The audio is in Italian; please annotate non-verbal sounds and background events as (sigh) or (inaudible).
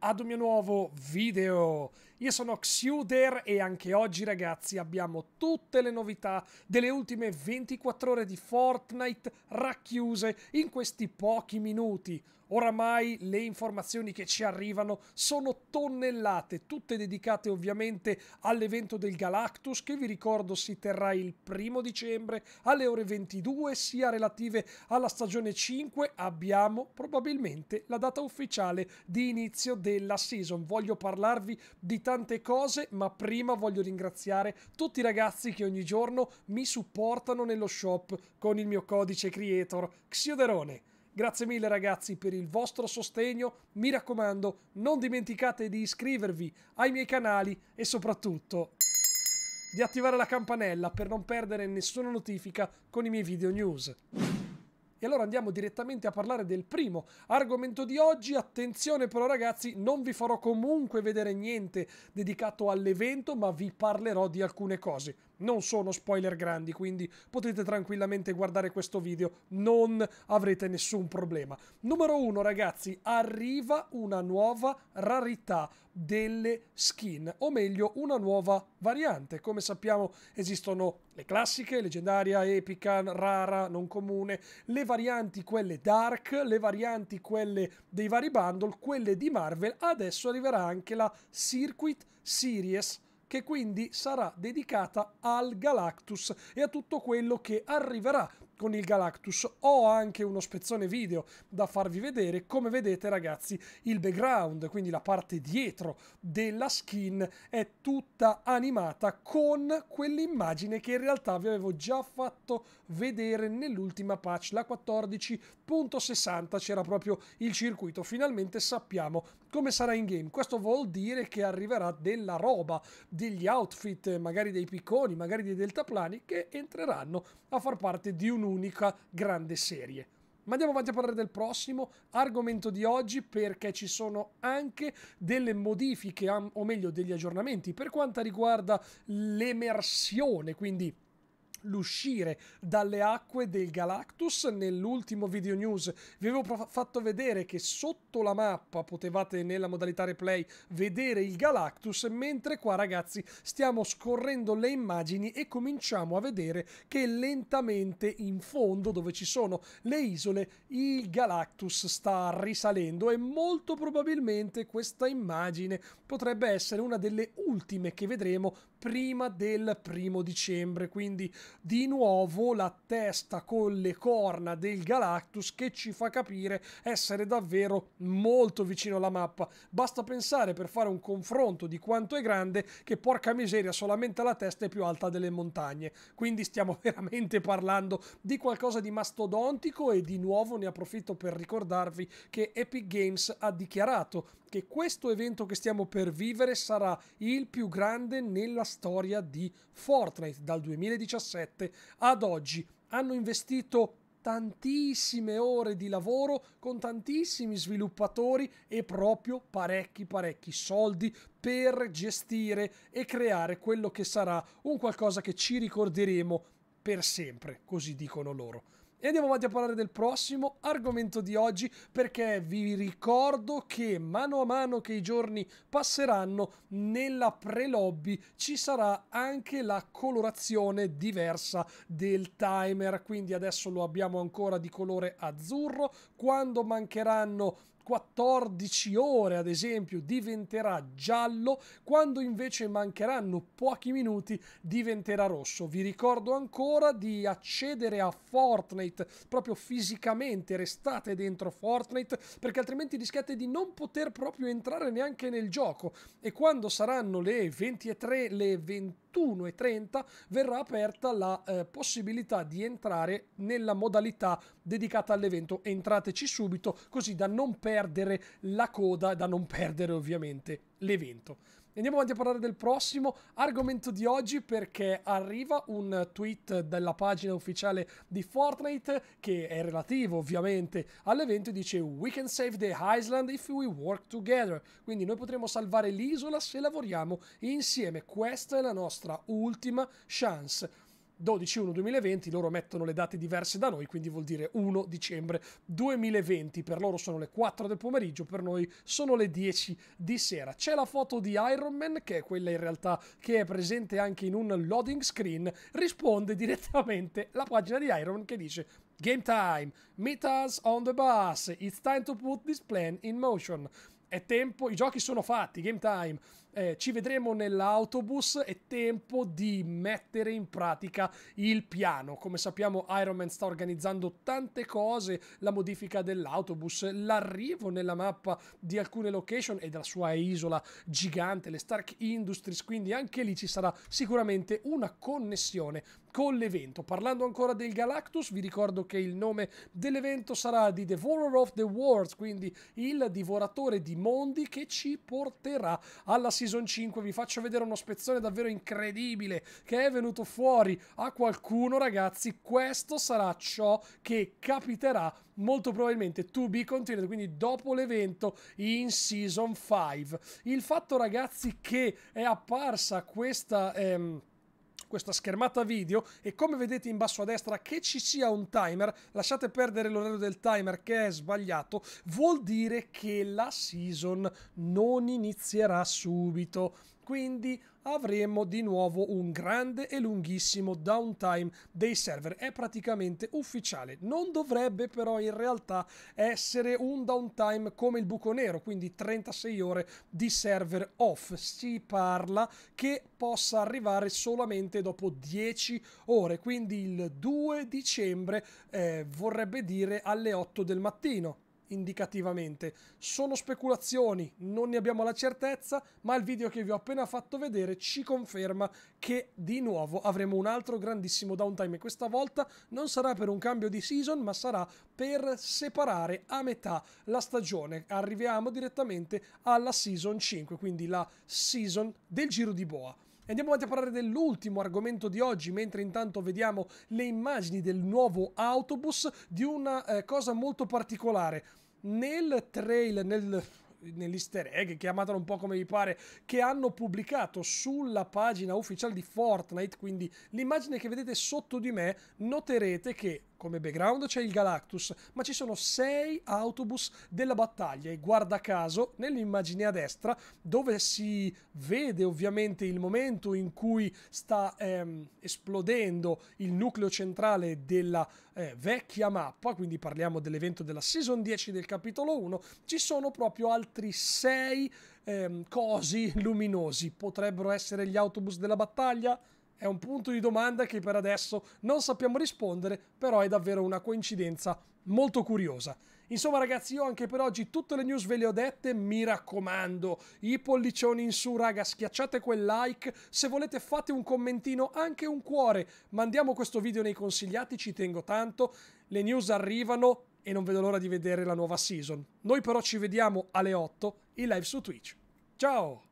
ad un mio nuovo video. Io sono Xuder e anche oggi ragazzi abbiamo tutte le novità delle ultime 24 ore di Fortnite racchiuse in questi pochi minuti. Oramai le informazioni che ci arrivano sono tonnellate, tutte dedicate ovviamente all'evento del Galactus che vi ricordo si terrà il primo dicembre alle ore 22, sia relative alla stagione 5 abbiamo probabilmente la data ufficiale di inizio della season. Voglio parlarvi di tante cose, ma prima voglio ringraziare tutti i ragazzi che ogni giorno mi supportano nello shop con il mio codice creator Xioderone. Grazie mille ragazzi per il vostro sostegno, mi raccomando non dimenticate di iscrivervi ai miei canali e soprattutto di attivare la campanella per non perdere nessuna notifica con i miei video news. E allora andiamo direttamente a parlare del primo argomento di oggi. Attenzione però ragazzi, non vi farò comunque vedere niente dedicato all'evento, ma vi parlerò di alcune cose. Non sono spoiler grandi, quindi potete tranquillamente guardare questo video, non avrete nessun problema. Numero 1, ragazzi, arriva una nuova rarità delle skin, o meglio, una nuova variante. Come sappiamo esistono le classiche, leggendaria, epica, rara, non comune, le varianti quelle dark, le varianti quelle dei vari bundle, quelle di Marvel. Adesso arriverà anche la Circuit Series che quindi sarà dedicata al Galactus e a tutto quello che arriverà con il Galactus. Ho anche uno spezzone video da farvi vedere, come vedete ragazzi il background, quindi la parte dietro della skin è tutta animata con quell'immagine che in realtà vi avevo già fatto vedere nell'ultima patch, la 14.60, c'era proprio il circuito, finalmente sappiamo come sarà in game. Questo vuol dire che arriverà della roba, degli outfit, magari dei picconi, magari dei deltaplani, che entreranno a far parte di un'unica grande serie. Ma andiamo avanti a parlare del prossimo argomento di oggi perché ci sono anche delle modifiche, o meglio degli aggiornamenti per quanto riguarda l'emersione, quindi l'uscire dalle acque del Galactus. Nell'ultimo video news vi avevo fatto vedere che sotto la mappa potevate nella modalità replay vedere il Galactus, mentre qua ragazzi stiamo scorrendo le immagini e cominciamo a vedere che lentamente in fondo dove ci sono le isole il Galactus sta risalendo e molto probabilmente questa immagine potrebbe essere una delle ultime che vedremo prima del primo dicembre quindi di nuovo la testa con le corna del Galactus che ci fa capire essere davvero molto vicino alla mappa. Basta pensare per fare un confronto di quanto è grande che porca miseria solamente la testa è più alta delle montagne. Quindi stiamo (laughs) veramente parlando di qualcosa di mastodontico e di nuovo ne approfitto per ricordarvi che Epic Games ha dichiarato che questo evento che stiamo per vivere sarà il più grande nella storia di Fortnite dal 2017 2007 ad oggi hanno investito tantissime ore di lavoro con tantissimi sviluppatori e proprio parecchi parecchi soldi per gestire e creare quello che sarà un qualcosa che ci ricorderemo per sempre, così dicono loro. E andiamo avanti a parlare del prossimo argomento di oggi perché vi ricordo che mano a mano che i giorni passeranno nella pre-lobby ci sarà anche la colorazione diversa del timer, quindi adesso lo abbiamo ancora di colore azzurro, quando mancheranno 14 ore, ad esempio, diventerà giallo, quando invece mancheranno pochi minuti diventerà rosso. Vi ricordo ancora di accedere a Fortnite proprio fisicamente, restate dentro Fortnite, perché altrimenti rischiate di non poter proprio entrare neanche nel gioco. E quando saranno le 23, le 20 21.30 verrà aperta la eh, possibilità di entrare nella modalità dedicata all'evento. Entrateci subito così da non perdere la coda, da non perdere ovviamente l'evento. Andiamo avanti a parlare del prossimo argomento di oggi perché arriva un tweet dalla pagina ufficiale di Fortnite che è relativo ovviamente all'evento e dice We can save the island if we work together. Quindi noi potremo salvare l'isola se lavoriamo insieme. Questa è la nostra ultima chance. 12-1-2020, loro mettono le date diverse da noi, quindi vuol dire 1 dicembre 2020, per loro sono le 4 del pomeriggio, per noi sono le 10 di sera. C'è la foto di Iron Man, che è quella in realtà che è presente anche in un loading screen, risponde direttamente la pagina di Iron Man che dice Game time, meet us on the bus, it's time to put this plan in motion. È tempo, i giochi sono fatti, game time eh, ci vedremo nell'autobus, è tempo di mettere in pratica il piano. Come sappiamo Iron Man sta organizzando tante cose, la modifica dell'autobus, l'arrivo nella mappa di alcune location e della sua isola gigante, le Stark Industries, quindi anche lì ci sarà sicuramente una connessione con l'evento. Parlando ancora del Galactus, vi ricordo che il nome dell'evento sarà The Devourer of the Worlds, quindi il divoratore di mondi che ci porterà alla situazione Season 5 vi faccio vedere uno spezzone davvero incredibile che è venuto fuori a qualcuno, ragazzi. Questo sarà ciò che capiterà molto probabilmente to be continued, quindi dopo l'evento in Season 5. Il fatto, ragazzi, che è apparsa questa... Ehm, questa schermata video e come vedete in basso a destra che ci sia un timer, lasciate perdere l'orario del timer che è sbagliato, vuol dire che la season non inizierà subito quindi avremo di nuovo un grande e lunghissimo downtime dei server. È praticamente ufficiale. Non dovrebbe però in realtà essere un downtime come il buco nero, quindi 36 ore di server off. Si parla che possa arrivare solamente dopo 10 ore, quindi il 2 dicembre eh, vorrebbe dire alle 8 del mattino indicativamente. Sono speculazioni, non ne abbiamo la certezza, ma il video che vi ho appena fatto vedere ci conferma che di nuovo avremo un altro grandissimo downtime e questa volta non sarà per un cambio di season, ma sarà per separare a metà la stagione. Arriviamo direttamente alla season 5, quindi la season del Giro di Boa. Andiamo avanti a parlare dell'ultimo argomento di oggi, mentre intanto vediamo le immagini del nuovo autobus di una eh, cosa molto particolare. Nel trail, nel nell'easter egg, chiamatelo un po' come vi pare, che hanno pubblicato sulla pagina ufficiale di Fortnite, quindi l'immagine che vedete sotto di me, noterete che come background c'è il Galactus, ma ci sono sei autobus della battaglia e guarda caso nell'immagine a destra dove si vede ovviamente il momento in cui sta ehm, esplodendo il nucleo centrale della eh, vecchia mappa, quindi parliamo dell'evento della season 10 del capitolo 1, ci sono proprio altri altri sei ehm, cosi luminosi. Potrebbero essere gli autobus della battaglia? È un punto di domanda che per adesso non sappiamo rispondere, però è davvero una coincidenza molto curiosa. Insomma ragazzi io anche per oggi tutte le news ve le ho dette, mi raccomando, i pollicioni in su raga, schiacciate quel like, se volete fate un commentino, anche un cuore, mandiamo questo video nei consigliati, ci tengo tanto, le news arrivano, e non vedo l'ora di vedere la nuova season. Noi però ci vediamo alle 8 in live su Twitch. Ciao!